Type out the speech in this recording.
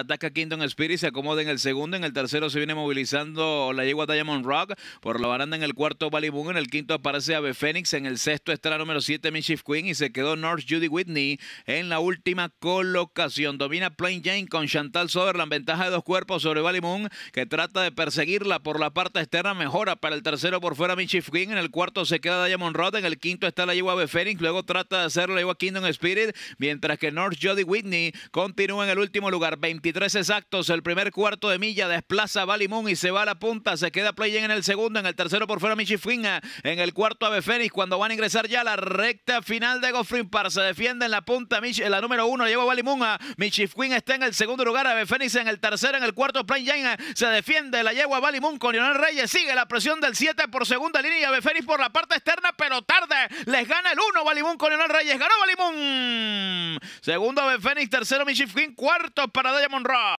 ataca Kingdom Spirit, se acomoda en el segundo, en el tercero se viene movilizando la yegua Diamond Rock, por la baranda en el cuarto Valley Moon, en el quinto aparece Ave Fénix, en el sexto está la número 7 Mischief Queen y se quedó North Judy Whitney en la última colocación. Domina Plain Jane con Chantal Soberland, ventaja de dos cuerpos sobre Valley Moon, que trata de perseguirla por la parte externa, mejora para el tercero por fuera Mischief Queen, en el cuarto se queda Diamond Rock, en el quinto está la yegua Ave Fénix, luego trata de hacerlo la yegua Kingdom Spirit, mientras que North Judy Whitney continúa en el último lugar, 20 23 exactos. El primer cuarto de milla desplaza a y se va a la punta. Se queda Playen en el segundo. En el tercero por fuera Michifuin En el cuarto a Fénix. Cuando van a ingresar ya la recta final de Goffrin Par. Se defiende en la punta. Mich la número uno lleva ah, Michi Michifquín está en el segundo lugar. A Fénix en el tercero. En el cuarto Playen ah, se defiende. La yegua Balimón con Leonel Reyes. Sigue la presión del 7 por segunda línea. Y Ave por la parte externa, pero tarde. Les gana el 1 ballymun con Leonel Reyes. Ganó Balimón. Segundo, Fénix. Tercero, Michifkin. Cuarto para Diamond Rock.